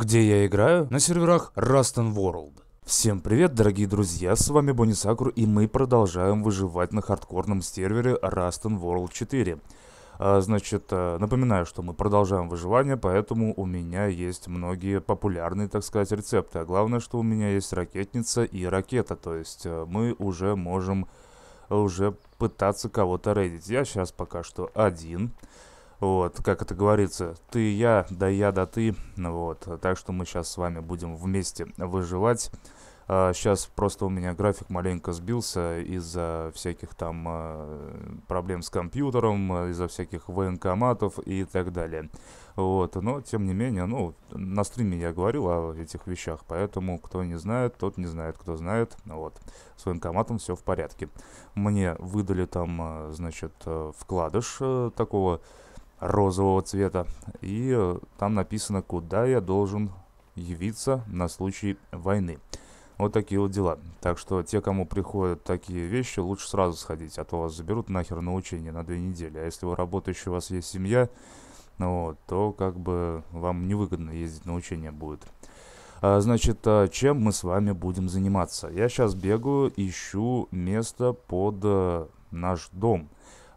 где я играю, на серверах Rust and World. Всем привет, дорогие друзья, с вами Бонни Сакур, и мы продолжаем выживать на хардкорном сервере Rust and World 4. А, значит, а, напоминаю, что мы продолжаем выживание, поэтому у меня есть многие популярные, так сказать, рецепты. А главное, что у меня есть ракетница и ракета, то есть а, мы уже можем уже пытаться кого-то рейдить. Я сейчас пока что Один. Вот, как это говорится, ты я, да я, да ты. Вот, так что мы сейчас с вами будем вместе выживать. Сейчас а, просто у меня график маленько сбился из-за всяких там а, проблем с компьютером, из-за всяких военкоматов и так далее. Вот, но тем не менее, ну, на стриме я говорил о этих вещах, поэтому кто не знает, тот не знает, кто знает, вот. С военкоматом все в порядке. Мне выдали там, а, значит, э, вкладыш э, такого розового цвета. И э, там написано, куда я должен явиться на случай войны. Вот такие вот дела. Так что те, кому приходят такие вещи, лучше сразу сходить, а то вас заберут нахер на учение на две недели. А если вы работающий, у вас есть семья, вот, то как бы вам невыгодно ездить на учение будет. А, значит, а чем мы с вами будем заниматься? Я сейчас бегаю, ищу место под э, наш дом.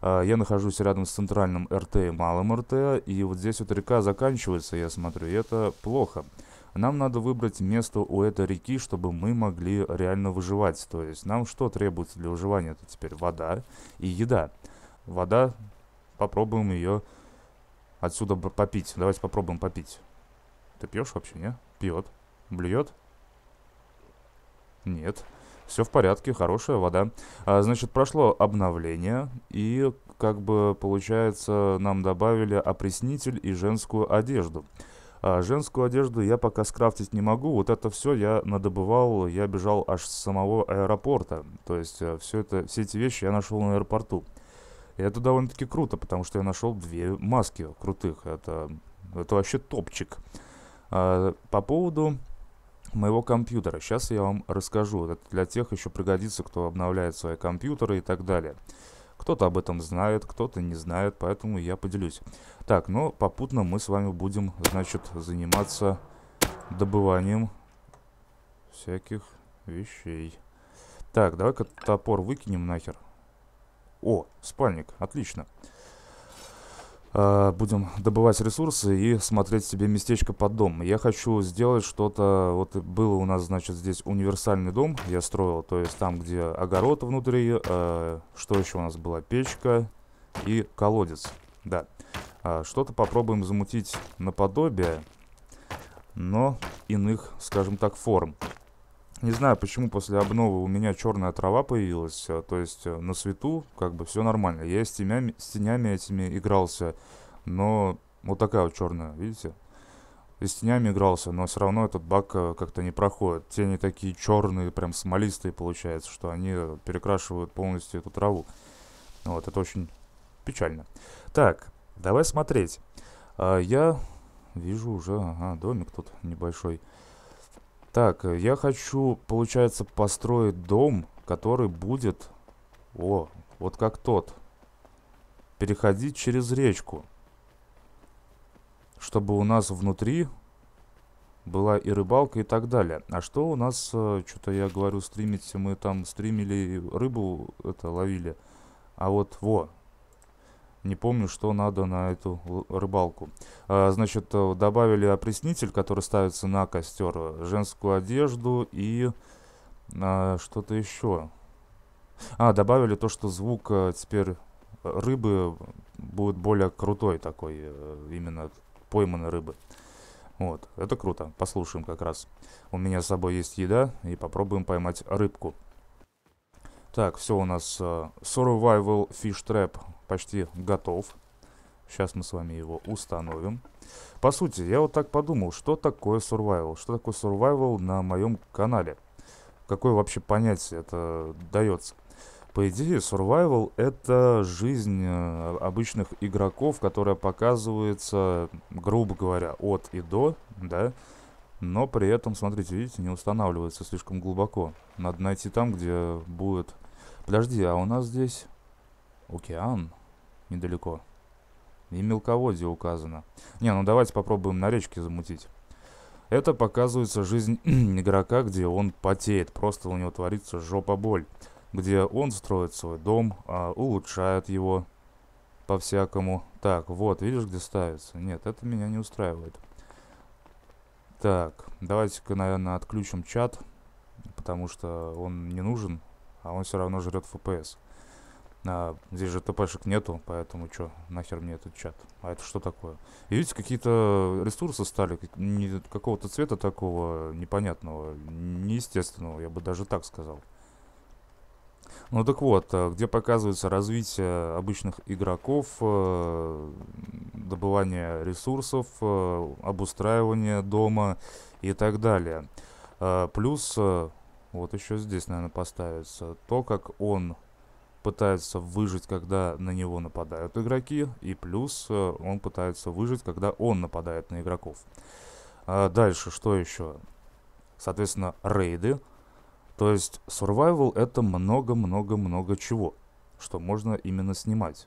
А, я нахожусь рядом с центральным РТ и малым РТ, и вот здесь вот река заканчивается, я смотрю, и это плохо. Нам надо выбрать место у этой реки, чтобы мы могли реально выживать. То есть нам что требуется для выживания? Это теперь вода и еда. Вода, попробуем ее отсюда попить. Давайте попробуем попить. Ты пьешь вообще, не? Пьет. Блюет? Нет все в порядке, хорошая вода. А, значит, прошло обновление, и как бы получается нам добавили опреснитель и женскую одежду. А женскую одежду я пока скрафтить не могу. Вот это все я надобывал, я бежал аж с самого аэропорта. То есть э, все, это, все эти вещи я нашел на аэропорту. И это довольно-таки круто, потому что я нашел две маски крутых. Это, это вообще топчик. А, по поводу моего компьютера. Сейчас я вам расскажу. Это для тех еще пригодится, кто обновляет свои компьютеры и так далее. Кто-то об этом знает, кто-то не знает, поэтому я поделюсь. Так, но ну, попутно мы с вами будем, значит, заниматься добыванием всяких вещей. Так, давай-ка топор выкинем нахер. О, спальник, отлично. Отлично. Э, будем добывать ресурсы и смотреть себе местечко под дом. Я хочу сделать что-то, вот было у нас, значит, здесь универсальный дом я строил, то есть там, где огород внутри, э, что еще у нас была, печка и колодец, да. Э, что-то попробуем замутить наподобие, но иных, скажем так, форм. Не знаю, почему после обновы у меня черная трава появилась. Э, то есть э, на свету как бы все нормально. Я с тенями, с тенями этими игрался, но вот такая вот черная, видите? И с тенями игрался, но все равно этот баг э, как-то не проходит. Тени такие черные, прям смолистые получается, что они перекрашивают полностью эту траву. Вот, это очень печально. Так, давай смотреть. А, я вижу уже, ага, домик тут небольшой. Так, э, я хочу, получается, построить дом, который будет... О, вот как тот. Переходить через речку. Чтобы у нас внутри была и рыбалка и так далее. А что у нас, э, что-то я говорю, стримить, мы там стримили, рыбу это ловили. А вот, во, не помню, что надо на эту рыбалку. А, значит, э, добавили опреснитель, который ставится на костер, э, женскую одежду и а, что-то еще. А, добавили то, что звук э, теперь рыбы будет более крутой такой, именно пойманной рыбы. Вот, это круто. Послушаем как раз. У меня с собой есть еда, и попробуем поймать рыбку. Так, все у нас uh, Survival Fish Trap почти готов. Сейчас мы с вами его установим. По сути, я вот так подумал, что такое survival? Что такое survival на моем канале? Какое вообще понятие это дается? По идее, survival — это жизнь э, обычных игроков, которая показывается, грубо говоря, от и до, да? Но при этом, смотрите, видите, не устанавливается слишком глубоко. Надо найти там, где будет Подожди, а у нас здесь океан недалеко. И мелководье указано. Не, ну давайте попробуем на речке замутить. Это показывается жизнь игрока, где он потеет. Просто у него творится жопа-боль. Где он строит свой дом, а, улучшает его по-всякому. Так, вот, видишь, где ставится? Нет, это меня не устраивает. Так, давайте-ка, наверное, отключим чат, потому что он не нужен а он все равно жрет FPS. А, здесь же ТПшек нету, поэтому что, нахер мне этот чат? А это что такое? И видите, какие-то ресурсы стали какого-то цвета такого непонятного, неестественного, я бы даже так сказал. Ну так вот, а, где показывается развитие обычных игроков, э, добывание ресурсов, э, обустраивание дома и так далее. А, плюс э, вот еще здесь, наверное, поставится. То, как он пытается выжить, когда на него нападают игроки. И плюс э, он пытается выжить, когда он нападает на игроков. А дальше, что еще? Соответственно, рейды. То есть, survival это много-много-много чего, что можно именно снимать.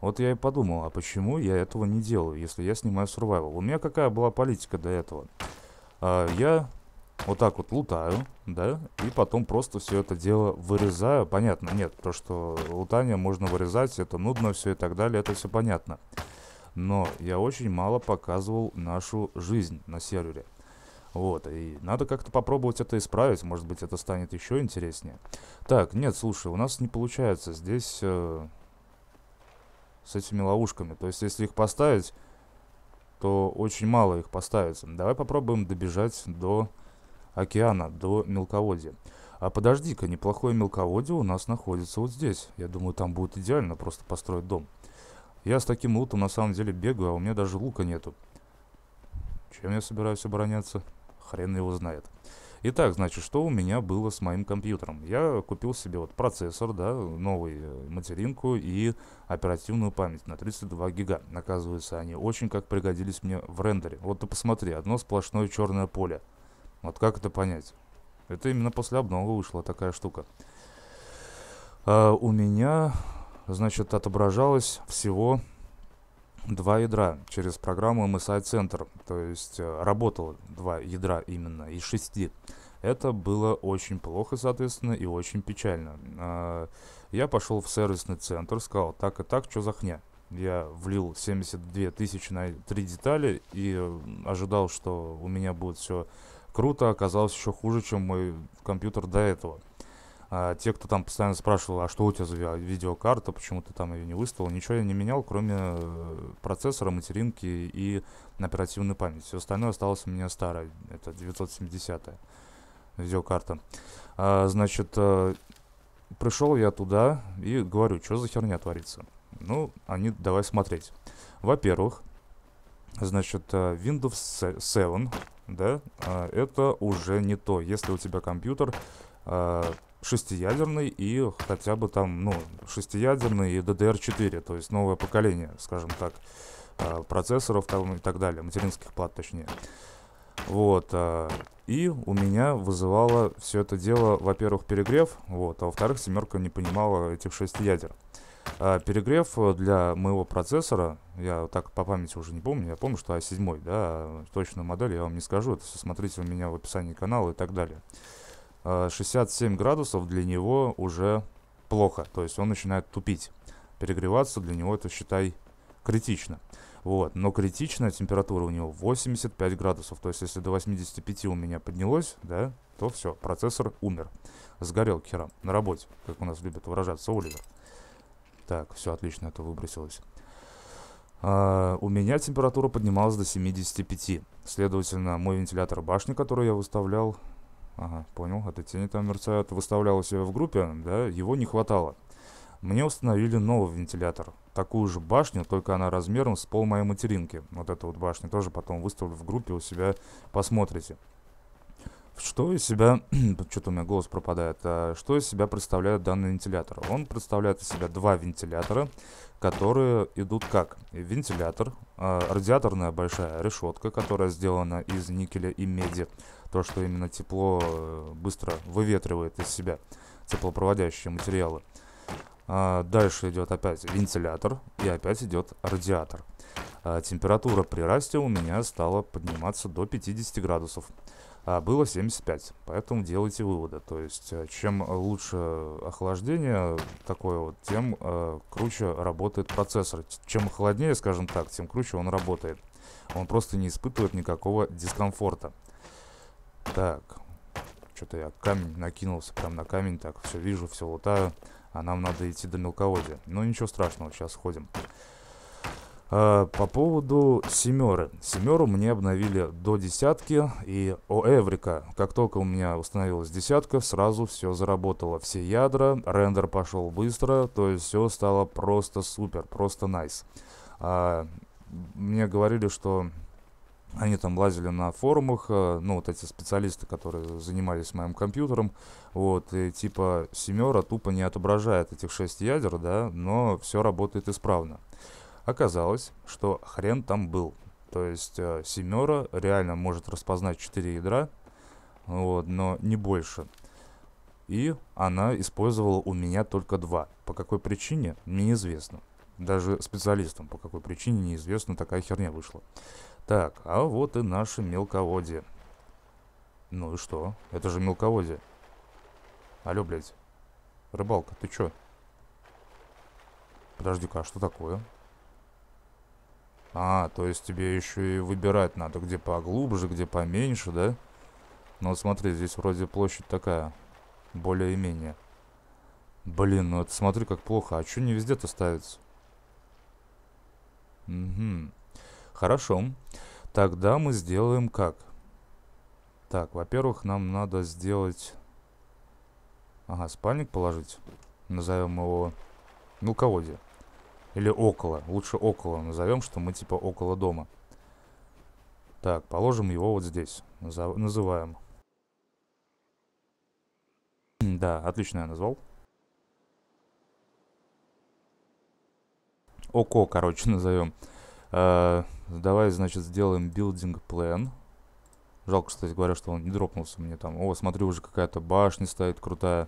Вот я и подумал, а почему я этого не делаю, если я снимаю survival? У меня какая была политика до этого? А, я вот так вот лутаю, да, и потом просто все это дело вырезаю. Понятно, нет, то, что лутание можно вырезать, это нудно все и так далее, это все понятно. Но я очень мало показывал нашу жизнь на сервере. Вот, и надо как-то попробовать это исправить, может быть, это станет еще интереснее. Так, нет, слушай, у нас не получается здесь э, с этими ловушками. То есть, если их поставить, то очень мало их поставится. Давай попробуем добежать до океана до мелководья. А подожди-ка, неплохое мелководье у нас находится вот здесь. Я думаю, там будет идеально просто построить дом. Я с таким лутом на самом деле бегаю, а у меня даже лука нету. Чем я собираюсь обороняться? Хрен его знает. Итак, значит, что у меня было с моим компьютером? Я купил себе вот процессор, да, новый э, материнку и оперативную память на 32 гига. Оказывается, они очень как пригодились мне в рендере. Вот ты посмотри, одно сплошное черное поле. Вот как это понять? Это именно после обнова вышла такая штука. А у меня, значит, отображалось всего два ядра через программу MSI Center. То есть э, работало два ядра именно из шести. Это было очень плохо, соответственно, и очень печально. А, я пошел в сервисный центр, сказал, так и так, что за хня? Я влил 72 тысячи на три детали и э, ожидал, что у меня будет все круто оказалось еще хуже, чем мой компьютер до этого. А, те, кто там постоянно спрашивал, а что у тебя за видеокарта, почему ты там ее не выставил, ничего я не менял, кроме э, процессора, материнки и оперативной памяти. Все остальное осталось у меня старое, это 970 видеокарта. А, значит, э, пришел я туда и говорю, что за херня творится. Ну, они давай смотреть. Во-первых, значит, э, Windows 7 да, а, это уже не то. Если у тебя компьютер а, шестиядерный и хотя бы там, ну, шестиядерный и DDR4, то есть новое поколение, скажем так, а, процессоров там и так далее, материнских плат точнее. Вот, и у меня вызывало все это дело, во-первых, перегрев, вот, а во-вторых, семерка не понимала этих шести ядер а, перегрев э, для моего процессора, я так по памяти уже не помню, я помню, что A7, а да, точную модель я вам не скажу, это смотрите у меня в описании канала и так далее. А, 67 градусов для него уже плохо, то есть он начинает тупить. Перегреваться для него это, считай, критично. Вот, но критичная температура у него 85 градусов. То есть, если до 85 у меня поднялось, да, то все, процессор умер. Сгорел к херам на работе, как у нас любят выражаться Оливер. Так, все отлично, это выбросилось. А, у меня температура поднималась до 75. Следовательно, мой вентилятор башни, который я выставлял... Ага, понял, это тени там мерцают. Выставлял у себя в группе, да, его не хватало. Мне установили новый вентилятор. Такую же башню, только она размером с пол моей материнки. Вот эту вот башню тоже потом выставлю в группе у себя, посмотрите. Что из себя... Что-то у меня голос пропадает. А что из себя представляет данный вентилятор? Он представляет из себя два вентилятора, которые идут как? Вентилятор, э, радиаторная большая решетка, которая сделана из никеля и меди. То, что именно тепло э, быстро выветривает из себя теплопроводящие материалы. А дальше идет опять вентилятор и опять идет радиатор. А температура при расте у меня стала подниматься до 50 градусов а было 75. Поэтому делайте выводы. То есть, э, чем лучше охлаждение такое вот, тем э, круче работает процессор. Чем холоднее, скажем так, тем круче он работает. Он просто не испытывает никакого дискомфорта. Так. Что-то я камень накинулся, прям на камень. Так, все вижу, все лутаю. А нам надо идти до мелководья. Но ну, ничего страшного, сейчас ходим. Э, по поводу семеры. Семеру мне обновили до десятки и о Эврика. Как только у меня установилась десятка, сразу все заработало. Все ядра, рендер пошел быстро, то есть все стало просто супер, просто найс. Nice. А, мне говорили, что они там лазили на форумах, э, ну, вот эти специалисты, которые занимались моим компьютером, вот, и типа семера тупо не отображает этих шесть ядер, да, но все работает исправно. Оказалось, что хрен там был. То есть э, семера реально может распознать 4 ядра, вот, но не больше. И она использовала у меня только два. По какой причине, мне неизвестно. Даже специалистам по какой причине неизвестно, такая херня вышла. Так, а вот и наше мелководье. Ну и что? Это же мелководье. Алло, блядь. Рыбалка, ты чё? Подожди-ка, а что такое? А, то есть тебе еще и выбирать надо, где поглубже, где поменьше, да? Ну вот смотри, здесь вроде площадь такая, более-менее. Блин, ну это смотри, как плохо. А что не везде-то ставится? Угу. Хорошо. Тогда мы сделаем как? Так, во-первых, нам надо сделать... Ага, спальник положить. Назовем его... ну Мелководье. Или около. Лучше около назовем, что мы типа около дома. Так, положим его вот здесь. Назов... Называем. Да, отлично я назвал. ОКО, короче, назовем. Э, давай, значит, сделаем билдинг план Жалко, кстати говоря, что он не дропнулся мне там. О, смотри, уже какая-то башня стоит крутая.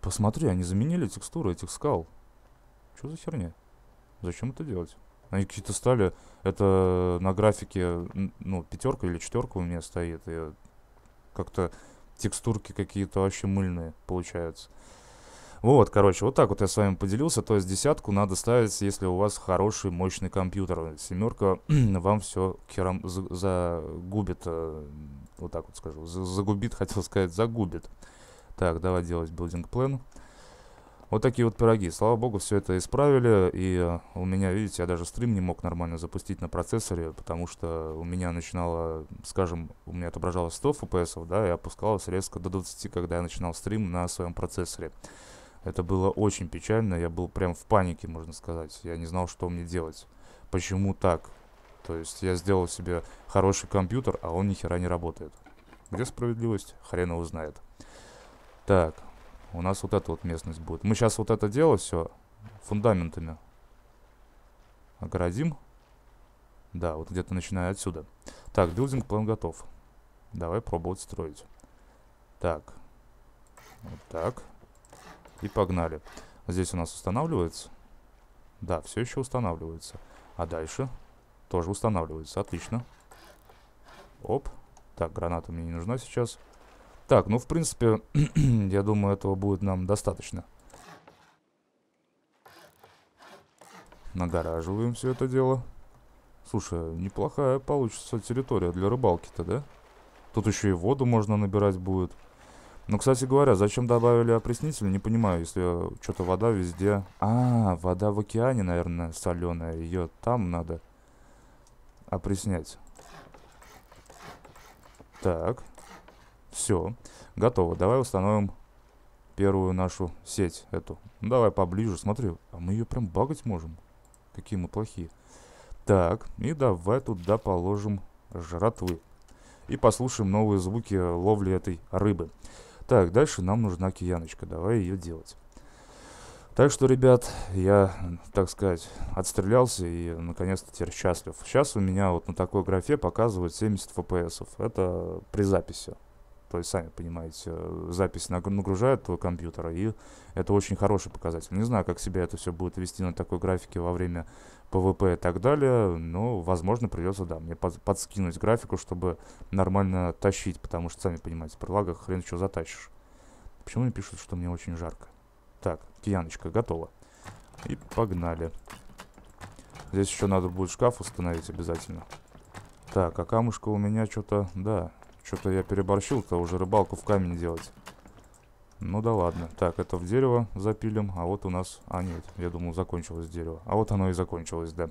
Посмотри, они заменили текстуру этих скал. Что за херня? Зачем это делать? Они какие-то стали... Это на графике, ну, пятерка или четверка у меня стоит. И как-то текстурки какие-то вообще мыльные получаются. Вот, короче, вот так вот я с вами поделился. То есть десятку надо ставить, если у вас хороший, мощный компьютер. Семерка вам все хером загубит. Э, вот так вот скажу. Загубит, хотел сказать, загубит. Так, давай делать билдинг план. Вот такие вот пироги. Слава богу, все это исправили. И э, у меня, видите, я даже стрим не мог нормально запустить на процессоре, потому что у меня начинало, скажем, у меня отображалось 100 FPS, да, и опускалось резко до 20, когда я начинал стрим на своем процессоре. Это было очень печально, я был прям в панике, можно сказать. Я не знал, что мне делать. Почему так? То есть я сделал себе хороший компьютер, а он ни хера не работает. Где справедливость? Хрен его знает. Так, у нас вот эта вот местность будет. Мы сейчас вот это дело все фундаментами оградим. Да, вот где-то начиная отсюда. Так, билдинг план готов. Давай пробовать строить. Так. Вот так. И погнали. Здесь у нас устанавливается. Да, все еще устанавливается. А дальше тоже устанавливается. Отлично. Оп. Так, граната мне не нужна сейчас. Так, ну, в принципе, я думаю, этого будет нам достаточно. Нагораживаем все это дело. Слушай, неплохая получится территория для рыбалки-то, да? Тут еще и воду можно набирать будет. Ну, кстати говоря, зачем добавили опреснитель, не понимаю, если что-то вода везде... А, вода в океане, наверное, соленая. Ее там надо опреснять. Так, все, готово. Давай установим первую нашу сеть эту. Ну, давай поближе, смотри. А мы ее прям багать можем. Какие мы плохие. Так, и давай туда положим жратвы. И послушаем новые звуки ловли этой рыбы. Так, дальше нам нужна кияночка. Давай ее делать. Так что, ребят, я, так сказать, отстрелялся и, наконец-то, теперь счастлив. Сейчас у меня вот на такой графе показывают 70 фпсов. Это при записи. То есть, сами понимаете, э, запись нагружает твой компьютер, и это очень хороший показатель. Не знаю, как себя это все будет вести на такой графике во время ПВП и так далее, но, возможно, придется, да, мне под, подскинуть графику, чтобы нормально тащить, потому что, сами понимаете, при лагах хрен что затащишь. Почему мне пишут, что мне очень жарко? Так, кияночка готова. И погнали. Здесь еще надо будет шкаф установить обязательно. Так, а камушка у меня что-то... Да, что-то я переборщил-то уже рыбалку в камень делать. Ну да ладно. Так, это в дерево запилим. А вот у нас... А нет, я думал закончилось дерево. А вот оно и закончилось, да.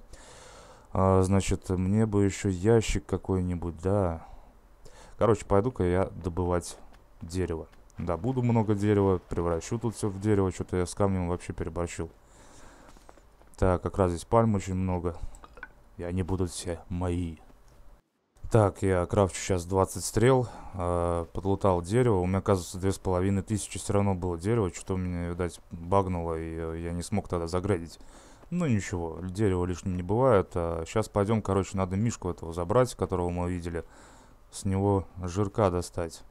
А, значит, мне бы еще ящик какой-нибудь, да. Короче, пойду-ка я добывать дерево. Да, буду много дерева, превращу тут все в дерево. Что-то я с камнем вообще переборщил. Так, как раз здесь пальм очень много. И они будут все мои. Так, я крафчу сейчас 20 стрел, э, подлутал дерево, у меня, оказывается, 2500 все равно было дерево, что-то у меня, видать, багнуло, и э, я не смог тогда заградить. Ну ничего, дерево лишним не бывает, а сейчас пойдем, короче, надо мишку этого забрать, которого мы видели, с него жирка достать.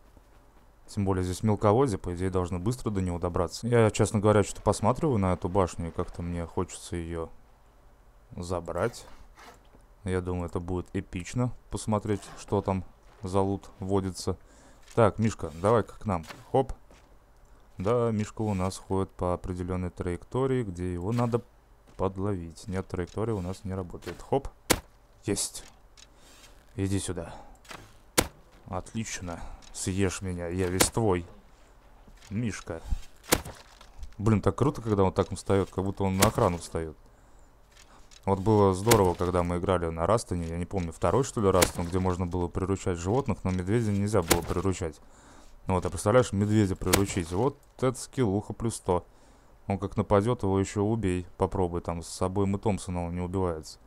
Тем более здесь мелководье, по идее, должно быстро до него добраться. Я, честно говоря, что-то посматриваю на эту башню, и как-то мне хочется ее забрать. Я думаю, это будет эпично посмотреть, что там за лут водится. Так, Мишка, давай-ка к нам. Хоп. Да, Мишка у нас ходит по определенной траектории, где его надо подловить. Нет, траектория у нас не работает. Хоп. Есть. Иди сюда. Отлично. Съешь меня, я весь твой. Мишка. Блин, так круто, когда он так встает, как будто он на охрану встает. Вот было здорово, когда мы играли на Растоне. я не помню, второй что ли Растон, где можно было приручать животных, но медведя нельзя было приручать. Ну вот, а представляешь, медведя приручить, вот этот скиллуха плюс 100. Он как нападет, его еще убей, попробуй, там с собой мы Томпсона он не убивается.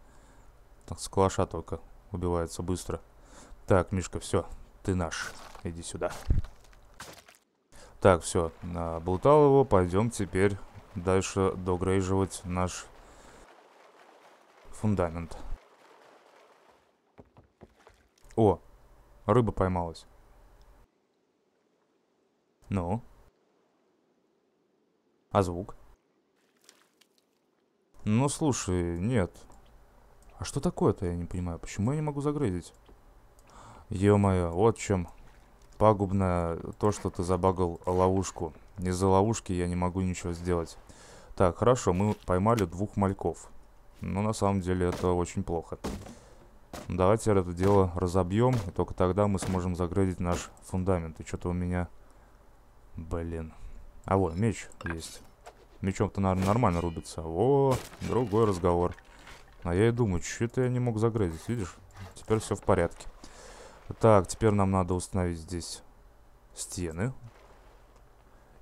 Так, с калаша только убивается быстро. Так, Мишка, все, ты наш, иди сюда. Так, все, болтал его, пойдем теперь дальше догрейживать наш фундамент. О, рыба поймалась. Ну? А звук? Ну, слушай, нет. А что такое-то, я не понимаю. Почему я не могу загрызть? Ё-моё, вот в чем пагубно то, что ты забагал ловушку. Из-за ловушки я не могу ничего сделать. Так, хорошо, мы поймали двух мальков. Но ну, на самом деле это очень плохо. Давайте это дело разобьем, и только тогда мы сможем заградить наш фундамент. И что-то у меня... Блин. А вот, меч есть. Мечом-то, наверное, нормально рубится. О, другой разговор. А я и думаю, что это я не мог загрызть, видишь? Теперь все в порядке. Так, теперь нам надо установить здесь стены.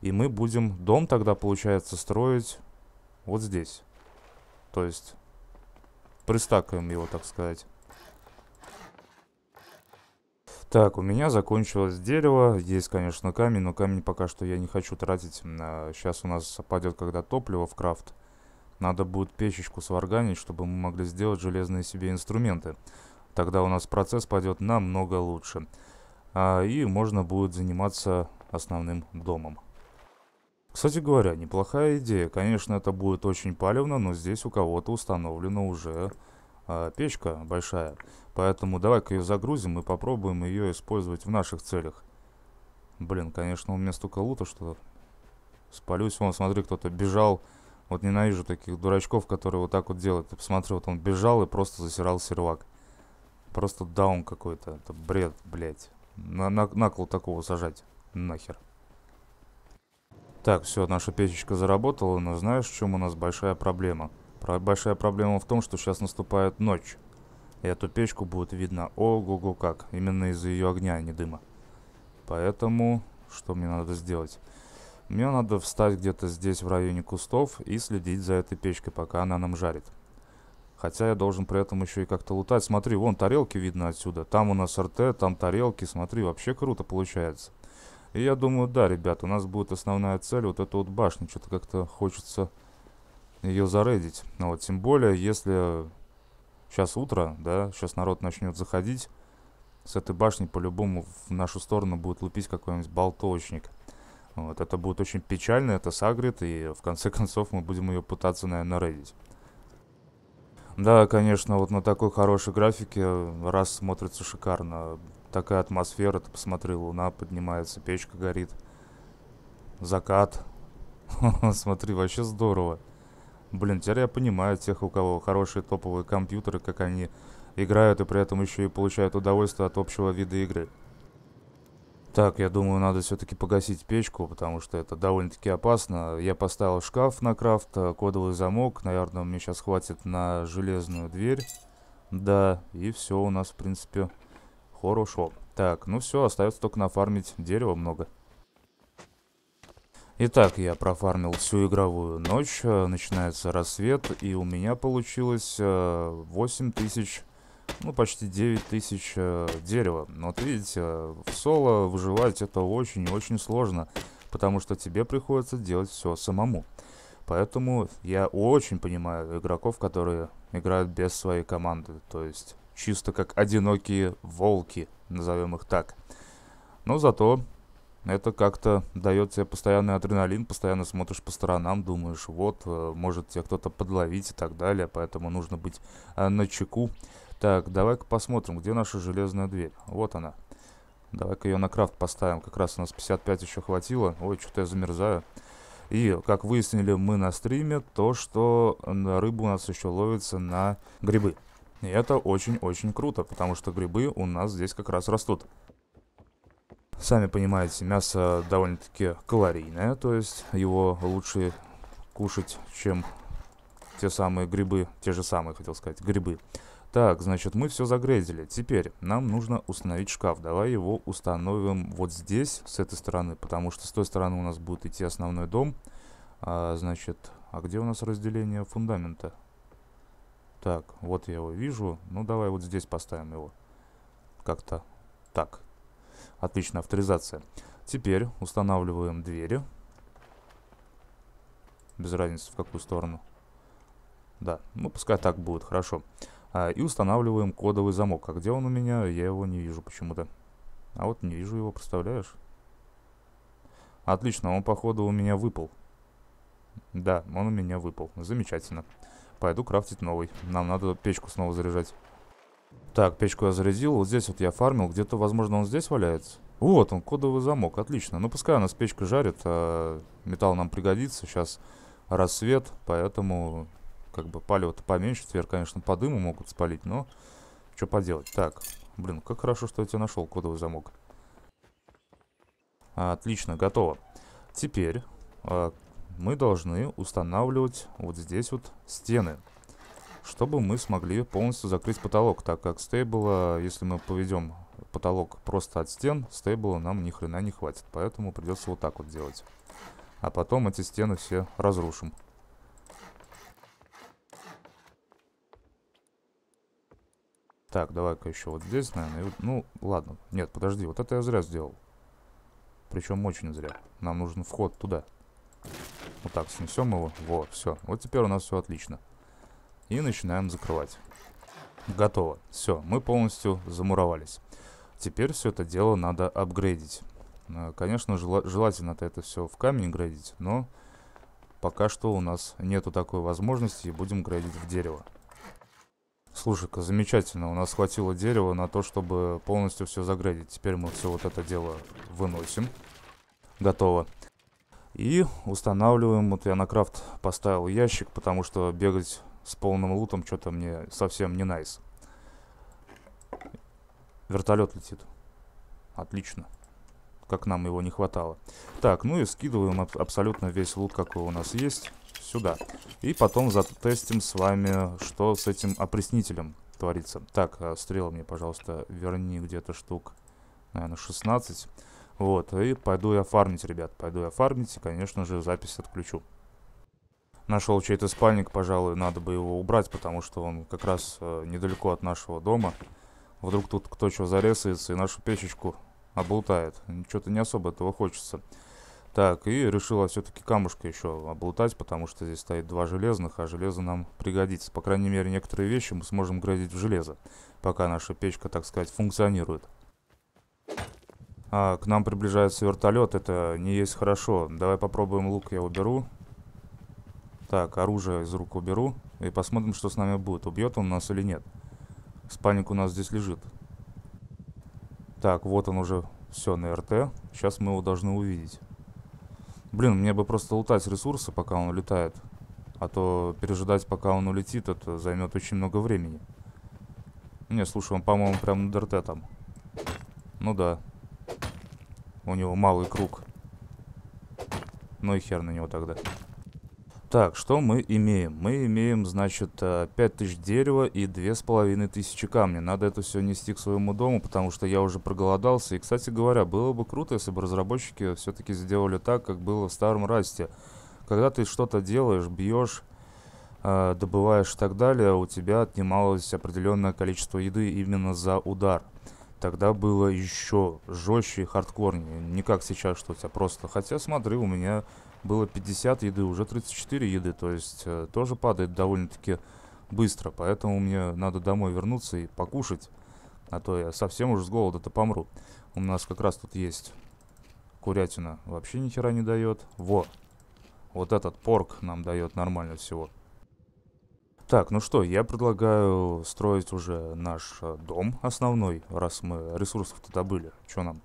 И мы будем дом тогда, получается, строить вот здесь. То есть пристакаем его, так сказать. Так, у меня закончилось дерево. Есть, конечно, камень, но камень пока что я не хочу тратить. Сейчас а, у нас падет когда топливо в крафт. Надо будет печечку сварганить, чтобы мы могли сделать железные себе инструменты. Тогда у нас процесс пойдет намного лучше. А, и можно будет заниматься основным домом. Кстати говоря, неплохая идея. Конечно, это будет очень палевно, но здесь у кого-то установлена уже э, печка большая. Поэтому давай-ка ее загрузим и попробуем ее использовать в наших целях. Блин, конечно, у меня столько лута, что спалюсь. Вон, смотри, кто-то бежал. Вот ненавижу таких дурачков, которые вот так вот делают. Ты посмотри, вот он бежал и просто засирал сервак. Просто даун какой-то. Это бред, блядь. На, на, на кол такого сажать. Нахер. Так, все, наша печечка заработала, но знаешь, в чем у нас большая проблема? Про большая проблема в том, что сейчас наступает ночь. И эту печку будет видно ого-го как, именно из-за ее огня, а не дыма. Поэтому, что мне надо сделать? Мне надо встать где-то здесь в районе кустов и следить за этой печкой, пока она нам жарит. Хотя я должен при этом еще и как-то лутать. Смотри, вон тарелки видно отсюда. Там у нас РТ, там тарелки. Смотри, вообще круто получается. И я думаю, да, ребят, у нас будет основная цель вот эту вот башню. Что-то как-то хочется ее зарейдить. Ну, вот, тем более, если сейчас утро, да, сейчас народ начнет заходить, с этой башни по-любому в нашу сторону будет лупить какой-нибудь болтовочник. Вот, это будет очень печально, это сагрит, и в конце концов мы будем ее пытаться, наверное, рейдить. Да, конечно, вот на такой хорошей графике э, раз смотрится шикарно такая атмосфера, ты посмотри, луна поднимается, печка горит, закат. Смотри, вообще здорово. Блин, теперь я понимаю тех, у кого хорошие топовые компьютеры, как они играют и при этом еще и получают удовольствие от общего вида игры. Так, я думаю, надо все-таки погасить печку, потому что это довольно-таки опасно. Я поставил шкаф на крафт, э, кодовый замок. Наверное, мне сейчас хватит на железную дверь. Да, и все у нас, в принципе, Хорошо. Так, ну все, остается только нафармить дерево много. Итак, я профармил всю игровую ночь, э, начинается рассвет, и у меня получилось 8 э, тысяч, ну почти 9 тысяч э, дерева. Но вот видите, в соло выживать это очень и очень сложно, потому что тебе приходится делать все самому. Поэтому я очень понимаю игроков, которые играют без своей команды, то есть чисто как одинокие волки, назовем их так. Но зато это как-то дает тебе постоянный адреналин, постоянно смотришь по сторонам, думаешь, вот, э, может тебя кто-то подловить и так далее, поэтому нужно быть э, на чеку. Так, давай-ка посмотрим, где наша железная дверь. Вот она. Давай-ка ее на крафт поставим, как раз у нас 55 еще хватило. Ой, что-то я замерзаю. И, как выяснили мы на стриме, то, что рыба у нас еще ловится на грибы. И это очень-очень круто, потому что грибы у нас здесь как раз растут. Сами понимаете, мясо довольно-таки калорийное, то есть его лучше кушать, чем те самые грибы, те же самые, хотел сказать, грибы. Так, значит, мы все загрязили. Теперь нам нужно установить шкаф. Давай его установим вот здесь, с этой стороны, потому что с той стороны у нас будет идти основной дом. А, значит, а где у нас разделение фундамента? Так, вот я его вижу. Ну, давай вот здесь поставим его. Как-то так. Отлично, авторизация. Теперь устанавливаем двери. Без разницы в какую сторону. Да, ну пускай так будет, хорошо. А, и устанавливаем кодовый замок. А где он у меня? Я его не вижу почему-то. А вот не вижу его, представляешь? Отлично, он походу у меня выпал. Да, он у меня выпал. Замечательно. Пойду крафтить новый. Нам надо печку снова заряжать. Так, печку я зарядил. Вот здесь вот я фармил. Где-то, возможно, он здесь валяется. Вот он, кодовый замок. Отлично. Ну, пускай у нас печка жарит. А металл нам пригодится. Сейчас рассвет, поэтому как бы палево-то поменьше. Теперь, конечно, по дыму могут спалить, но что поделать. Так, блин, как хорошо, что я тебя нашел, кодовый замок. Отлично, готово. Теперь э, мы должны устанавливать вот здесь вот стены, чтобы мы смогли полностью закрыть потолок, так как стейбла, если мы поведем потолок просто от стен, стейбла нам ни хрена не хватит, поэтому придется вот так вот делать. А потом эти стены все разрушим. Так, давай-ка еще вот здесь, наверное. И, ну, ладно. Нет, подожди, вот это я зря сделал. Причем очень зря. Нам нужен вход туда. Вот так, снесем его. Вот, все. Вот теперь у нас все отлично. И начинаем закрывать. Готово. Все, мы полностью замуровались. Теперь все это дело надо апгрейдить. Э, конечно, желательно это все в камень грейдить, но пока что у нас нету такой возможности и будем грейдить в дерево. Слушай-ка, замечательно, у нас хватило дерева на то, чтобы полностью все загрейдить. Теперь мы все вот это дело выносим. Готово. И устанавливаем, вот я на крафт поставил ящик, потому что бегать с полным лутом что-то мне совсем не найс. Вертолет летит. Отлично. Как нам его не хватало. Так, ну и скидываем аб абсолютно весь лут, какой у нас есть, сюда. И потом затестим с вами, что с этим опреснителем творится. Так, э, стрелы мне, пожалуйста, верни где-то штук, наверное, 16. 16. Вот, и пойду я фармить, ребят. Пойду я фармить, и, конечно же, запись отключу. Нашел чей-то спальник, пожалуй, надо бы его убрать, потому что он как раз э, недалеко от нашего дома. Вдруг тут кто что зарезается и нашу печечку облутает. Ничего-то не особо этого хочется. Так, и решила все-таки камушка еще облутать, потому что здесь стоит два железных, а железо нам пригодится. По крайней мере, некоторые вещи мы сможем градить в железо, пока наша печка, так сказать, функционирует. А, к нам приближается вертолет, это не есть хорошо. Давай попробуем лук, я уберу. Так, оружие из рук уберу. И посмотрим, что с нами будет. Убьет он нас или нет. Спальник у нас здесь лежит. Так, вот он уже все на РТ. Сейчас мы его должны увидеть. Блин, мне бы просто лутать ресурсы, пока он улетает. А то пережидать, пока он улетит, это займет очень много времени. Не, слушай, он, по-моему, прям на РТ там. Ну да, у него малый круг. Ну и хер на него тогда. Так, что мы имеем? Мы имеем, значит, 5000 э, дерева и 2500 камня. Надо это все нести к своему дому, потому что я уже проголодался. И, кстати говоря, было бы круто, если бы разработчики все-таки сделали так, как было в старом расте. Когда ты что-то делаешь, бьешь, э, добываешь и так далее, у тебя отнималось определенное количество еды именно за удар. Тогда было еще жестче и хардкорнее. Не как сейчас, что у тебя просто... Хотя, смотри, у меня было 50 еды, уже 34 еды. То есть э, тоже падает довольно-таки быстро. Поэтому мне надо домой вернуться и покушать. А то я совсем уже с голода-то помру. У нас как раз тут есть курятина. Вообще ни хера не дает. Во. Вот этот порк нам дает нормально всего. Так, ну что, я предлагаю строить уже наш э, дом основной, раз мы ресурсов-то добыли. Что нам?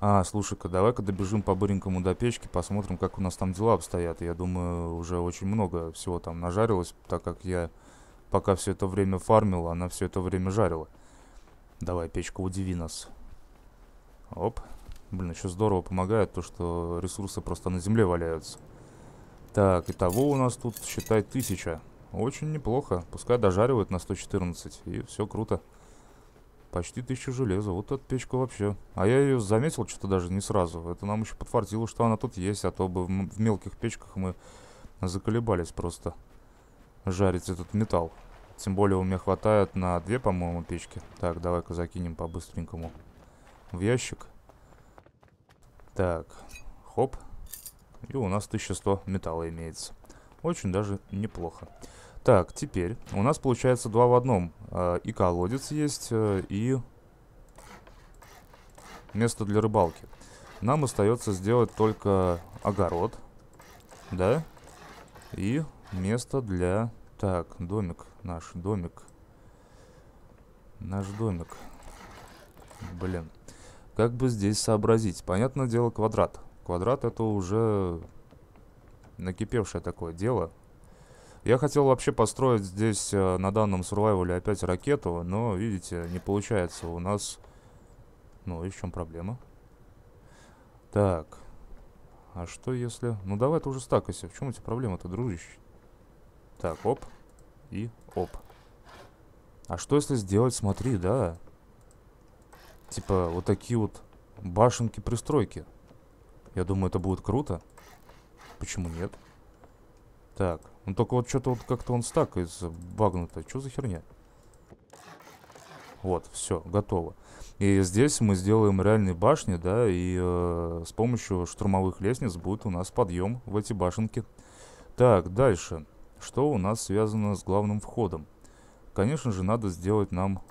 А, слушай-ка, давай-ка добежим по-быренькому до печки, посмотрим, как у нас там дела обстоят. Я думаю, уже очень много всего там нажарилось, так как я пока все это время фармил, она все это время жарила. Давай, печка, удиви нас. Оп. Блин, еще здорово помогает то, что ресурсы просто на земле валяются. Так, итого у нас тут, считай, тысяча. Очень неплохо. Пускай дожаривают на 114. И все круто. Почти тысячу железа. Вот эта печка вообще. А я ее заметил что-то даже не сразу. Это нам еще подфартило, что она тут есть. А то бы в мелких печках мы заколебались просто жарить этот металл. Тем более у меня хватает на две, по-моему, печки. Так, давай-ка закинем по-быстренькому в ящик. Так, хоп. И у нас 1100 металла имеется. Очень даже неплохо. Так, теперь у нас получается два в одном. Э, и колодец есть, э, и место для рыбалки. Нам остается сделать только огород, да, и место для... Так, домик, наш домик. Наш домик. Блин. Как бы здесь сообразить? Понятное дело, квадрат. Квадрат это уже накипевшее такое дело. Я хотел вообще построить здесь э, на данном сурвайвале опять ракету, но, видите, не получается у нас. Ну, и в чем проблема? Так. А что если... Ну, давай ты уже стакайся. В чем у тебя проблема-то, дружище? Так, оп. И оп. А что если сделать, смотри, да? Типа, вот такие вот башенки-пристройки. Я думаю, это будет круто. Почему нет? Так. Он ну, только вот что-то вот как-то он стак из багнута. Что за херня? Вот, все, готово. И здесь мы сделаем реальные башни, да, и э, с помощью штурмовых лестниц будет у нас подъем в эти башенки. Так, дальше. Что у нас связано с главным входом? Конечно же, надо сделать нам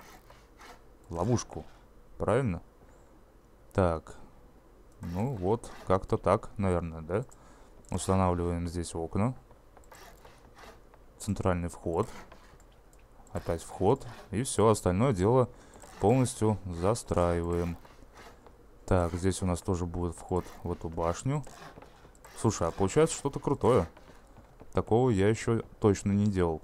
ловушку, правильно? Так, ну вот, как-то так, наверное, да? Устанавливаем здесь окна центральный вход. Опять вход. И все, остальное дело полностью застраиваем. Так, здесь у нас тоже будет вход в эту башню. Слушай, а получается что-то крутое. Такого я еще точно не делал.